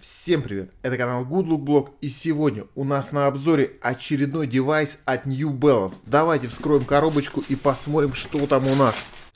Всем привет, это канал Good Look Blog и сегодня у нас на обзоре очередной девайс от New Balance. Давайте вскроем коробочку и посмотрим, что там у нас.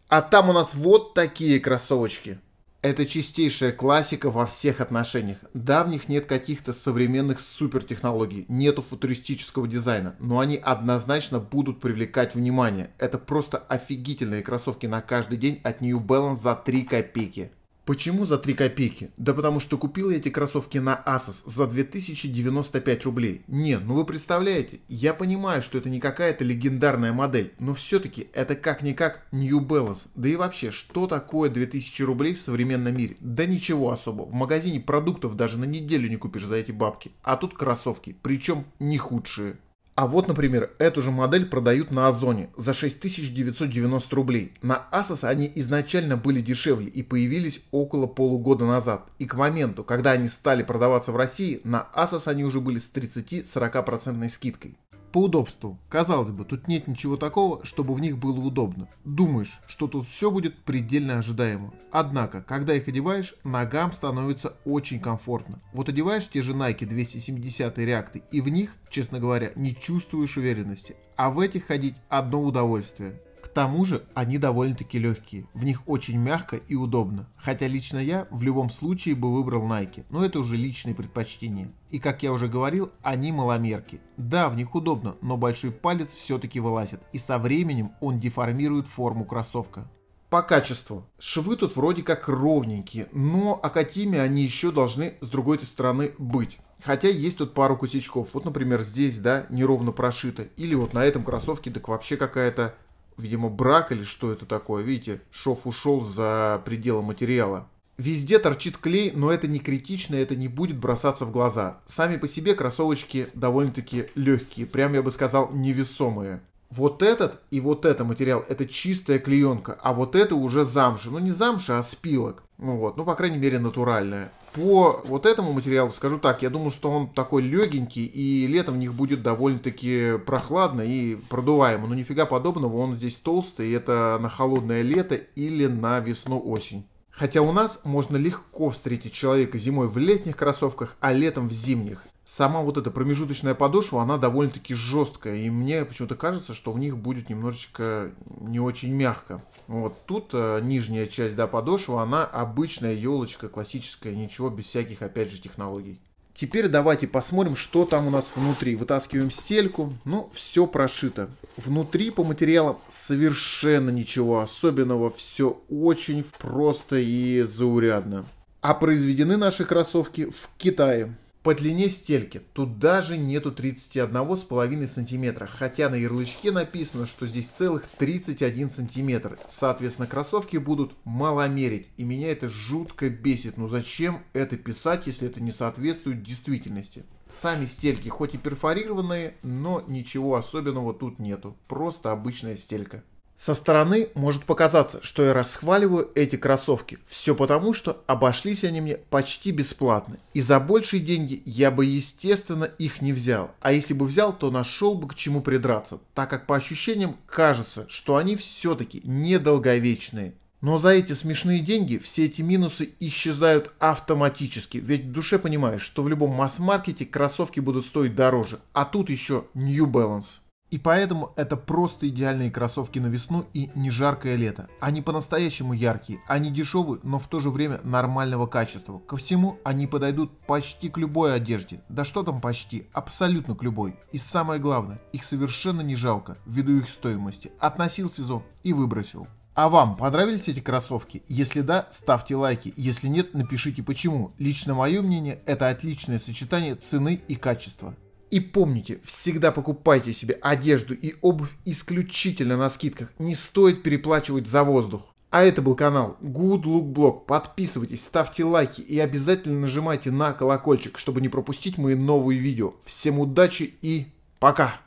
А там у нас вот такие кроссовочки. Это чистейшая классика во всех отношениях. Давних нет каких-то современных супертехнологий, нету футуристического дизайна, но они однозначно будут привлекать внимание. Это просто офигительные кроссовки на каждый день от New Balance за 3 копейки. Почему за 3 копейки? Да потому что купил я эти кроссовки на Asos за 2095 рублей. Не, ну вы представляете, я понимаю, что это не какая-то легендарная модель, но все-таки это как-никак New Balance. Да и вообще, что такое 2000 рублей в современном мире? Да ничего особо, в магазине продуктов даже на неделю не купишь за эти бабки, а тут кроссовки, причем не худшие. А вот, например, эту же модель продают на Озоне за 6990 рублей. На Asus они изначально были дешевле и появились около полугода назад. И к моменту, когда они стали продаваться в России, на Asus они уже были с 30-40% скидкой по удобству. Казалось бы, тут нет ничего такого, чтобы в них было удобно. Думаешь, что тут все будет предельно ожидаемо. Однако, когда их одеваешь, ногам становится очень комфортно. Вот одеваешь те же Nike 270 реакты и в них, честно говоря, не чувствуешь уверенности. А в этих ходить одно удовольствие тому же они довольно-таки легкие, в них очень мягко и удобно. Хотя лично я в любом случае бы выбрал Nike, но это уже личные предпочтения. И как я уже говорил, они маломерки. Да, в них удобно, но большой палец все-таки вылазит, и со временем он деформирует форму кроссовка. По качеству. Швы тут вроде как ровненькие, но академии они еще должны с другой стороны быть. Хотя есть тут пару косячков. Вот, например, здесь, да, неровно прошито. Или вот на этом кроссовке так вообще какая-то видимо, брак или что это такое. Видите, шов ушел за пределы материала. Везде торчит клей, но это не критично, это не будет бросаться в глаза. Сами по себе кроссовочки довольно-таки легкие, прям я бы сказал невесомые вот этот и вот этот материал, это чистая клеенка, а вот это уже замша. Ну, не замша, а спилок. Ну вот, ну, по крайней мере, натуральная. По вот этому материалу скажу так, я думаю, что он такой легенький, и летом в них будет довольно-таки прохладно и продуваемо. Но нифига подобного, он здесь толстый, и это на холодное лето или на весну-осень. Хотя у нас можно легко встретить человека зимой в летних кроссовках, а летом в зимних сама вот эта промежуточная подошва, она довольно-таки жесткая. И мне почему-то кажется, что в них будет немножечко не очень мягко. Вот тут э, нижняя часть, да, подошва, она обычная елочка, классическая, ничего, без всяких, опять же, технологий. Теперь давайте посмотрим, что там у нас внутри. Вытаскиваем стельку. Ну, все прошито. Внутри по материалам совершенно ничего особенного. Все очень просто и заурядно. А произведены наши кроссовки в Китае. По длине стельки тут даже нету 31,5 сантиметра, хотя на ярлычке написано, что здесь целых 31 сантиметр. Соответственно, кроссовки будут маломерить, и меня это жутко бесит. Но ну зачем это писать, если это не соответствует действительности? Сами стельки хоть и перфорированные, но ничего особенного тут нету, просто обычная стелька. Со стороны может показаться, что я расхваливаю эти кроссовки. Все потому, что обошлись они мне почти бесплатно. И за большие деньги я бы, естественно, их не взял. А если бы взял, то нашел бы к чему придраться, так как по ощущениям кажется, что они все-таки недолговечные. Но за эти смешные деньги все эти минусы исчезают автоматически, ведь в душе понимаешь, что в любом масс-маркете кроссовки будут стоить дороже, а тут еще New Balance. И поэтому это просто идеальные кроссовки на весну и не жаркое лето. Они по-настоящему яркие, они дешевые, но в то же время нормального качества. Ко всему они подойдут почти к любой одежде. Да что там почти, абсолютно к любой. И самое главное, их совершенно не жалко, ввиду их стоимости. Относил сезон и выбросил. А вам понравились эти кроссовки? Если да, ставьте лайки. Если нет, напишите почему. Лично мое мнение, это отличное сочетание цены и качества. И помните, всегда покупайте себе одежду и обувь исключительно на скидках. Не стоит переплачивать за воздух. А это был канал Good Look Blog. Подписывайтесь, ставьте лайки и обязательно нажимайте на колокольчик, чтобы не пропустить мои новые видео. Всем удачи и пока!